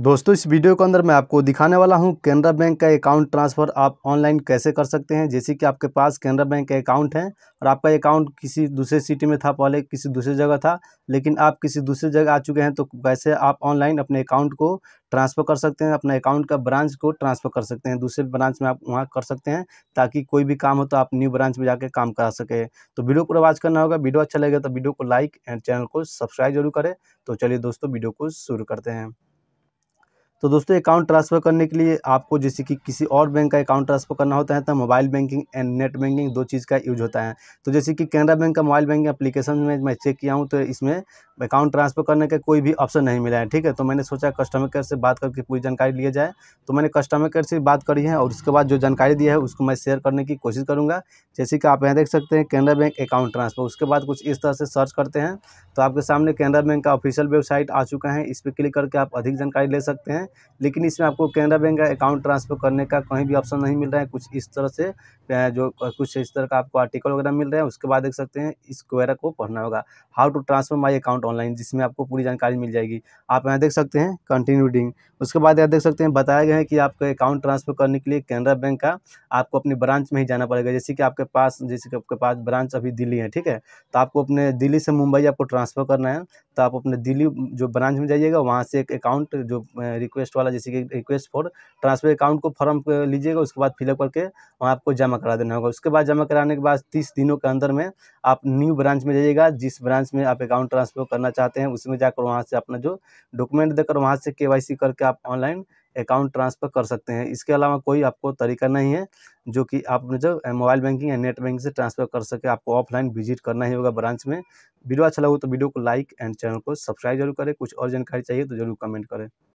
दोस्तों इस वीडियो के अंदर मैं आपको दिखाने वाला हूं केनरा बैंक का अकाउंट ट्रांसफ़र आप ऑनलाइन कैसे कर सकते हैं जैसे कि आपके पास केनरा बैंक का अकाउंट है और आपका अकाउंट किसी दूसरे सिटी में था पहले किसी दूसरे जगह था लेकिन आप किसी दूसरे जगह आ चुके हैं तो कैसे आप ऑनलाइन अपने अकाउंट को ट्रांसफ़र कर सकते हैं अपने अकाउंट का ब्रांच को ट्रांसफ़र कर सकते हैं दूसरे ब्रांच में आप वहाँ कर सकते हैं ताकि कोई भी काम हो तो आप न्यू ब्रांच में जाकर काम करा सके तो वीडियो को वॉच करना होगा वीडियो अच्छा लगेगा तो वीडियो को लाइक एंड चैनल को सब्सक्राइब जरूर करें तो चलिए दोस्तों वीडियो को शुरू करते हैं तो दोस्तों अकाउंट ट्रांसफ़र करने के लिए आपको जैसे कि किसी और बैंक का अकाउंट ट्रांसफ़र करना होता है तो mobile banking and net banking दो चीज़ का यूज होता है तो जैसे कि कैनरा बैंक का मोबाइल बैंकिंग एप्लीकेशन में मैं चेक किया हूँ तो इसमें अकाउंट ट्रांसफ़र करने का कोई भी ऑप्शन नहीं मिला है ठीक है तो मैंने सोचा कस्टमर केयर से बात करके पूरी जानकारी लिया जाए तो मैंने कस्टमर केयर से बात करी है और उसके बाद जो जानकारी दिया है उसको मैं शेयर करने की कोशिश करूँगा जैसे कि आप यहाँ देख सकते हैं कैनरा बैंक अकाउंट ट्रांसफ़र उसके बाद कुछ इस तरह से सर्च करते हैं तो आपके सामने कैनरा बैंक का ऑफिशियल वेबसाइट आ चुका है इस पर क्लिक करके आप अधिक जानकारी ले सकते हैं लेकिन इसमें आपको कैनरा बैंक का अकाउंट ट्रांसफ़र करने का कहीं भी ऑप्शन नहीं मिल रहा है कुछ इस तरह से जो कुछ इस तरह का आपको आर्टिकल वगैरह मिल रहा है उसके बाद देख सकते हैं इस क्वेरा को पढ़ना होगा how to transfer my account online जिसमें आपको पूरी जानकारी मिल जाएगी आप यहाँ देख सकते हैं कंटिन्यू डिंग उसके बाद यहाँ देख सकते हैं बताया गया है कि आपका अकाउंट ट्रांसफ़र करने के लिए कैनरा बैंक का आपको अपनी ब्रांच में ही जाना पड़ेगा जैसे कि आपके पास जैसे कि आपके पास ब्रांच अभी दिल्ली है ठीक है तो आपको अपने दिल्ली से मुंबई आपको ट्रांसफ़र करना है तो आप अपने दिल्ली जो ब्रांच में जाइएगा वहाँ से एक अकाउंट जो रिक्वेस्ट रिक्वेस्ट वाला जैसे कि रिक्वेस्ट फॉर ट्रांसफर अकाउंट को फॉर्म लीजिएगा उसके बाद फिलअप करके वहाँ आपको जमा करा देना होगा उसके बाद जमा कराने के बाद तीस दिनों के अंदर में आप न्यू ब्रांच में जाइएगा जिस ब्रांच में आप अकाउंट ट्रांसफर करना चाहते हैं उसमें जाकर वहाँ से अपना जो डॉक्यूमेंट देकर वहाँ से के करके आप ऑनलाइन अकाउंट ट्रांसफ़र कर सकते हैं इसके अलावा कोई आपको तरीका नहीं है जो कि आप जब मोबाइल बैंकिंग या नेट बैंकिंग से ट्रांसफ़र कर सके आपको ऑफलाइन विजिट करना ही होगा ब्रांच में वीडियो अच्छा लगे तो वीडियो को लाइक एंड चैनल को सब्सक्राइब जरूर करें कुछ और जानकारी चाहिए तो जरूर कमेंट करें